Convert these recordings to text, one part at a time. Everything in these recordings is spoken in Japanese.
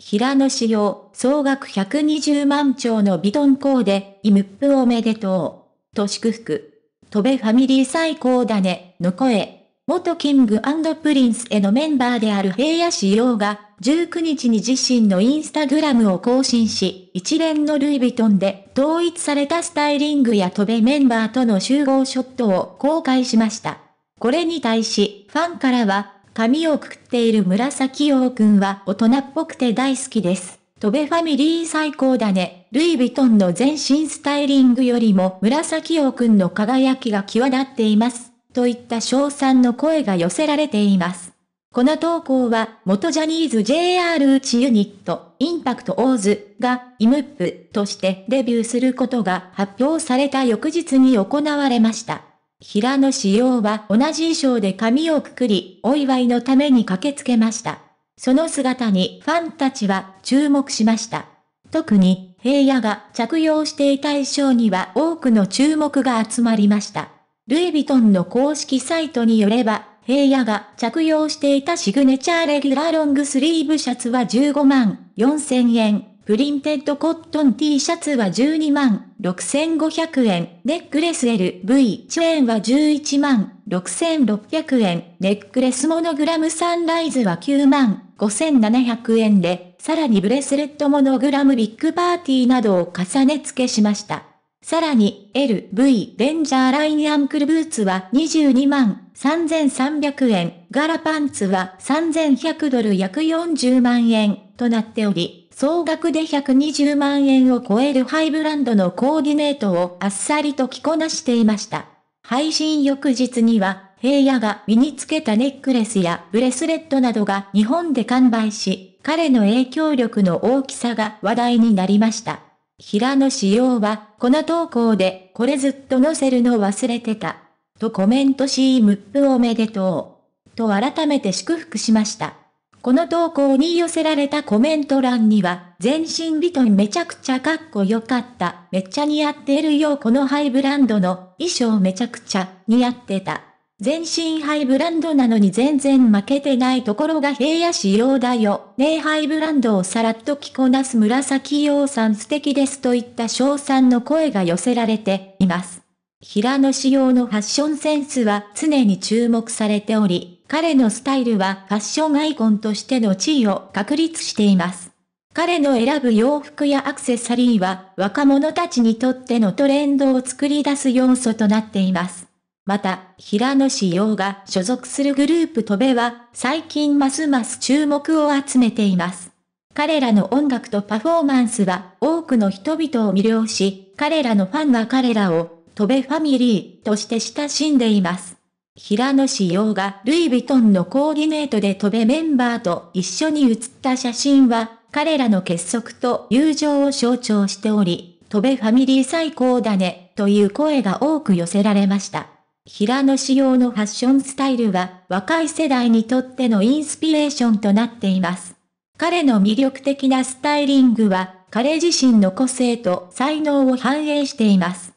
平野紫耀、総額120万兆のビトンコーデ、イムップおめでとう。と祝福。飛べファミリー最高だね、の声。元キングプリンスへのメンバーである平野紫耀が、19日に自身のインスタグラムを更新し、一連のルイ・ヴィトンで統一されたスタイリングや飛べメンバーとの集合ショットを公開しました。これに対し、ファンからは、髪をくくっている紫陽くんは大人っぽくて大好きです。トベファミリー最高だね。ルイ・ヴィトンの全身スタイリングよりも紫陽くんの輝きが際立っています。といった賞賛の声が寄せられています。この投稿は、元ジャニーズ JR うちユニット、インパクトオーズが、イムップとしてデビューすることが発表された翌日に行われました。平野紫耀は同じ衣装で髪をくくり、お祝いのために駆けつけました。その姿にファンたちは注目しました。特に、平野が着用していた衣装には多くの注目が集まりました。ルイ・ヴィトンの公式サイトによれば、平野が着用していたシグネチャーレギュラーロングスリーブシャツは15万4000円。プリンテッドコットン T シャツは12万6500円。ネックレス LV チェーンは11万6600円。ネックレスモノグラムサンライズは9万5700円で、さらにブレスレットモノグラムビッグパーティーなどを重ね付けしました。さらに、LV レンジャーラインアンクルブーツは22万3300円、ガラパンツは3100ドル約40万円となっており、総額で120万円を超えるハイブランドのコーディネートをあっさりと着こなしていました。配信翌日には、平野が身につけたネックレスやブレスレットなどが日本で完売し、彼の影響力の大きさが話題になりました。平野仕様は、この投稿で、これずっと載せるの忘れてた。とコメントし、ムップおめでとう。と改めて祝福しました。この投稿に寄せられたコメント欄には、全身ビトンめちゃくちゃかっこよかった。めっちゃ似合ってるよ。このハイブランドの衣装めちゃくちゃ似合ってた。全身ハイブランドなのに全然負けてないところが平野仕様だよ。ねえハイブランドをさらっと着こなす紫洋さん素敵ですといった賞賛の声が寄せられています。平野仕様のファッションセンスは常に注目されており、彼のスタイルはファッションアイコンとしての地位を確立しています。彼の選ぶ洋服やアクセサリーは若者たちにとってのトレンドを作り出す要素となっています。また、平野志陽が所属するグループトベは最近ますます注目を集めています。彼らの音楽とパフォーマンスは多くの人々を魅了し、彼らのファンは彼らをトベファミリーとして親しんでいます。平野紫耀がルイ・ヴィトンのコーディネートで飛べメンバーと一緒に写った写真は、彼らの結束と友情を象徴しており、飛べファミリー最高だね、という声が多く寄せられました。平野紫耀のファッションスタイルは、若い世代にとってのインスピレーションとなっています。彼の魅力的なスタイリングは、彼自身の個性と才能を反映しています。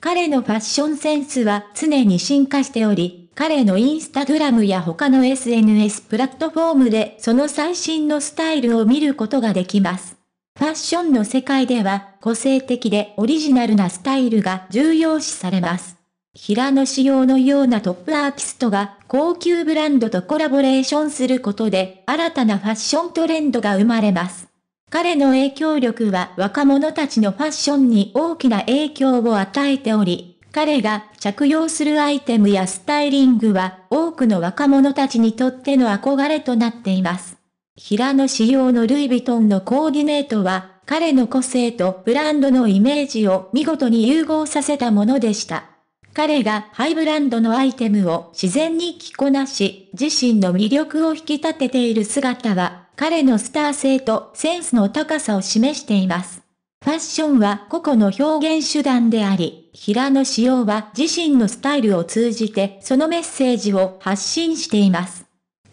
彼のファッションセンスは常に進化しており、彼のインスタグラムや他の SNS プラットフォームでその最新のスタイルを見ることができます。ファッションの世界では個性的でオリジナルなスタイルが重要視されます。平野仕様のようなトップアーティストが高級ブランドとコラボレーションすることで新たなファッショントレンドが生まれます。彼の影響力は若者たちのファッションに大きな影響を与えており、彼が着用するアイテムやスタイリングは多くの若者たちにとっての憧れとなっています。平野仕様のルイ・ヴィトンのコーディネートは彼の個性とブランドのイメージを見事に融合させたものでした。彼がハイブランドのアイテムを自然に着こなし、自身の魅力を引き立てている姿は、彼のスター性とセンスの高さを示しています。ファッションは個々の表現手段であり、平野紫耀は自身のスタイルを通じてそのメッセージを発信しています。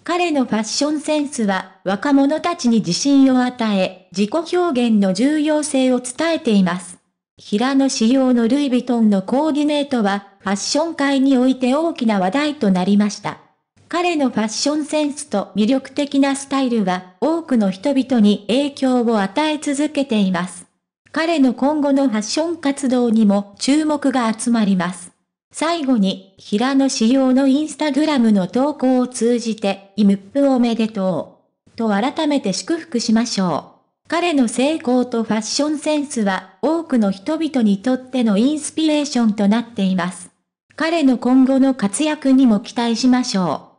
彼のファッションセンスは若者たちに自信を与え、自己表現の重要性を伝えています。平野紫耀のルイ・ヴィトンのコーディネートはファッション界において大きな話題となりました。彼のファッションセンスと魅力的なスタイルは多くの人々に影響を与え続けています。彼の今後のファッション活動にも注目が集まります。最後に、平野仕様のインスタグラムの投稿を通じて、イムップおめでとう。と改めて祝福しましょう。彼の成功とファッションセンスは、多くの人々にとってのインスピレーションとなっています。彼の今後の活躍にも期待しましょう。